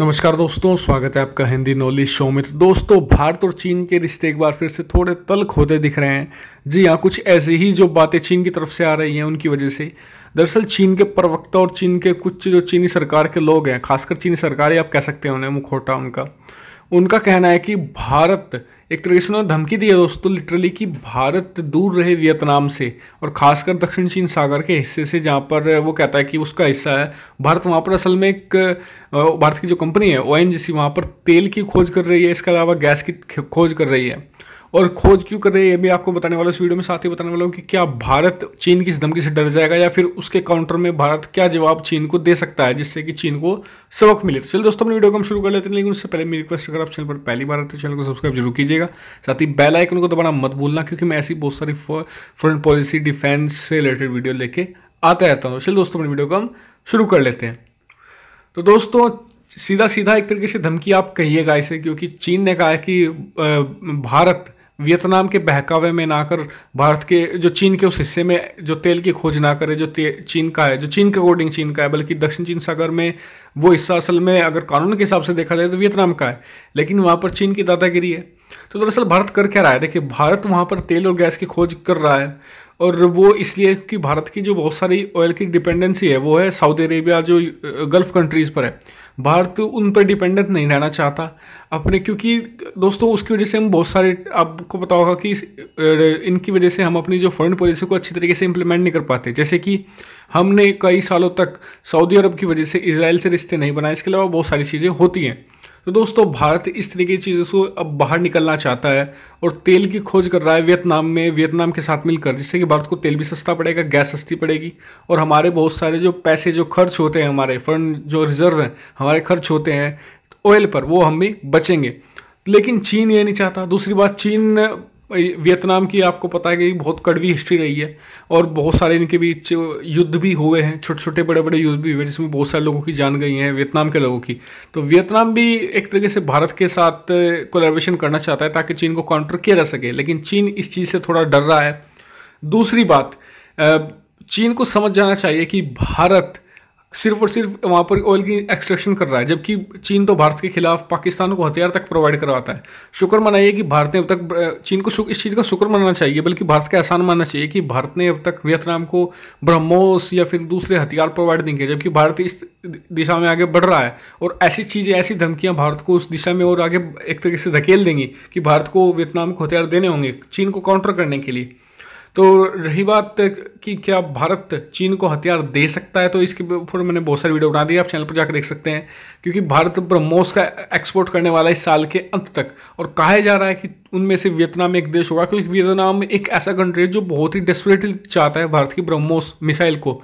नमस्कार दोस्तों स्वागत है आपका हिंदी नॉलेज शो में तो दोस्तों भारत और चीन के रिश्ते एक बार फिर से थोड़े तल्ख होते दिख रहे हैं जी हाँ कुछ ऐसे ही जो बातें चीन की तरफ से आ रही हैं उनकी वजह से दरअसल चीन के प्रवक्ता और चीन के कुछ जो चीनी सरकार के लोग हैं खासकर चीनी सरकार ही आप कह सकते हैं उन्हें मुखोटा उनका उनका कहना है कि भारत एक तरीके से उन्होंने धमकी दी है दोस्तों लिटरली कि भारत दूर रहे वियतनाम से और खासकर दक्षिण चीन सागर के हिस्से से जहाँ पर वो कहता है कि उसका हिस्सा है भारत वहाँ पर असल में एक भारत की जो कंपनी है ओ एन जी सी वहाँ पर तेल की खोज कर रही है इसके अलावा गैस की खोज कर रही है और खोज क्यों कर रहे हैं ये भी आपको बताने वाला इस वीडियो में साथ ही बताने वाला हूँ कि क्या भारत चीन की इस धमकी से डर जाएगा या फिर उसके काउंटर में भारत क्या जवाब चीन को दे सकता है जिससे कि चीन को सबक मिले तो चलिए दोस्तों अपनी वीडियो को हम शुरू कर लेते हैं लेकिन उससे पहले मेरी रिक्वेस्ट अगर आप चैनल पर पहली बार आते तो चैनल को सब्सक्राइब जरूर कीजिएगा साथ ही बेल आइकन को दबाना मत भूलना क्योंकि मैं ऐसी बहुत सारी फॉरन पॉलिसी डिफेंस से रिलेटेड वीडियो लेके आता रहता हूँ चलिए दोस्तों अपनी वीडियो को हम शुरू कर लेते हैं तो दोस्तों सीधा सीधा एक तरीके से धमकी आप कहिएगा इसे क्योंकि चीन ने कहा है कि भारत वियतनाम के बहकावे में ना कर भारत के जो चीन के उस हिस्से में जो तेल की खोज ना करे जो चीन का है जो चीन के अकॉर्डिंग चीन का है बल्कि दक्षिण चीन सागर में वो हिस्सा असल में अगर कानून के हिसाब से देखा जाए तो वियतनाम का है लेकिन वहाँ पर चीन की दादागिरी है तो दरअसल भारत कर क्या रहा है देखिए भारत वहाँ पर तेल और गैस की खोज कर रहा है और वो इसलिए कि भारत की जो बहुत सारी ऑयल की डिपेंडेंसी है वो है सऊदी अरेबिया जो गल्फ कंट्रीज़ पर है भारत तो उन पर डिपेंडेंट नहीं रहना चाहता अपने क्योंकि दोस्तों उसकी वजह से हम बहुत सारे आपको पता होगा कि इनकी वजह से हम अपनी जो फॉरेन पॉलिसी को अच्छी तरीके से इम्प्लीमेंट नहीं कर पाते जैसे कि हमने कई सालों तक सऊदी अरब की वजह से इसराइल से रिश्ते नहीं बनाए इसके अलावा बहुत सारी चीज़ें होती हैं तो दोस्तों भारत इस तरीके की चीज़ों से अब बाहर निकलना चाहता है और तेल की खोज कर रहा है वियतनाम में वियतनाम के साथ मिलकर जिससे कि भारत को तेल भी सस्ता पड़ेगा गैस सस्ती पड़ेगी और हमारे बहुत सारे जो पैसे जो खर्च होते हैं हमारे फंड जो रिजर्व हैं हमारे खर्च होते हैं ऑयल तो पर वो हम भी बचेंगे लेकिन चीन ये नहीं चाहता दूसरी बात चीन वियतनाम की आपको पता है कि बहुत कड़वी हिस्ट्री रही है और बहुत सारे इनके बीच युद्ध भी हुए हैं छोटे छोटे बड़े बड़े युद्ध भी हुए जिसमें बहुत सारे लोगों की जान गई हैं वियतनाम के लोगों की तो वियतनाम भी एक तरीके से भारत के साथ कोलेब्रेशन करना चाहता है ताकि चीन को काउंटर किया जा सके लेकिन चीन इस चीज़ से थोड़ा डर रहा है दूसरी बात चीन को समझ जाना चाहिए कि भारत सिर्फ और सिर्फ वहाँ पर ऑयल की एक्सट्रैक्शन कर रहा है जबकि चीन तो भारत के खिलाफ पाकिस्तान को हथियार तक प्रोवाइड करवाता है शुक्र मनाइए कि भारत ने अब तक चीन को इस चीज़ का शुक्र मनाना चाहिए बल्कि भारत का एहसान मानना चाहिए कि भारत ने अब तक वियतनाम को ब्रह्मोस या फिर दूसरे हथियार प्रोवाइड देंगे जबकि भारत इस दिशा में आगे बढ़ रहा है और ऐसी चीज़ें ऐसी धमकियाँ भारत को उस दिशा में और आगे एक तरीके से धकेल देंगी कि भारत को वियतनाम को हथियार देने होंगे चीन को काउंटर करने के लिए तो रही बात कि क्या भारत चीन को हथियार दे सकता है तो इसके ऊपर मैंने बहुत सारी वीडियो बना दी आप चैनल पर जाकर देख सकते हैं क्योंकि भारत ब्रह्मोस का एक्सपोर्ट करने वाला है इस साल के अंत तक और कहा जा रहा है कि उनमें से वियतनाम एक देश होगा क्योंकि वियतनाम एक ऐसा कंट्री है जो बहुत ही डेस्परेटली चाहता है भारत की ब्रह्मोस मिसाइल को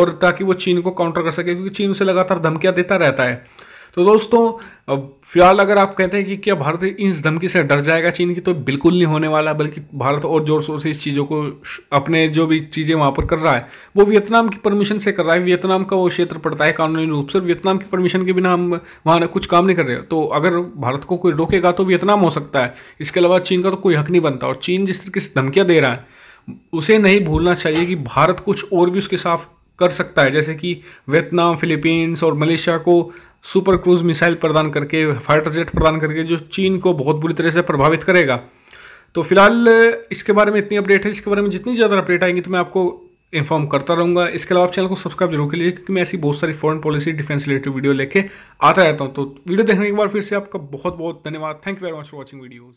और ताकि वो चीन को काउंटर कर सके क्योंकि चीन उसे लगातार धमकियाँ देता रहता है तो दोस्तों फिलहाल अगर आप कहते हैं कि क्या भारत इस धमकी से डर जाएगा चीन की तो बिल्कुल नहीं होने वाला बल्कि भारत और जोर शोर से इस चीज़ों को अपने जो भी चीज़ें वहाँ पर कर रहा है वो वियतनाम की परमिशन से कर रहा है वियतनाम का वो क्षेत्र पड़ता है कानूनी रूप से वियतनाम की परमिशन के बिना हम वहाँ कुछ काम नहीं कर रहे तो अगर भारत को कोई रोकेगा तो वियतनाम हो सकता है इसके अलावा चीन का तो कोई हक नहीं बनता और चीन जिस तरीके से धमकियाँ दे रहा है उसे नहीं भूलना चाहिए कि भारत कुछ और भी उसके साथ कर सकता है जैसे कि वियतनाम फिलीपींस और मलेशिया को सुपर क्रूज मिसाइल प्रदान करके फाइटर जेट प्रदान करके जो चीन को बहुत बुरी तरह से प्रभावित करेगा तो फिलहाल इसके बारे में इतनी अपडेट है इसके बारे में जितनी ज़्यादा अपडेट आएंगी तो मैं आपको इन्फॉर्म करता रहूँगा इसके अलावा चैनल को सब्सक्राइब जरूर के लीजिए क्योंकि मैं ऐसी बहुत सारी foreign policy defence related video लेके आता रहता हूँ तो वीडियो देखने के बाद फिर से आपका बहुत बहुत धन्यवाद thank you very much for watching videos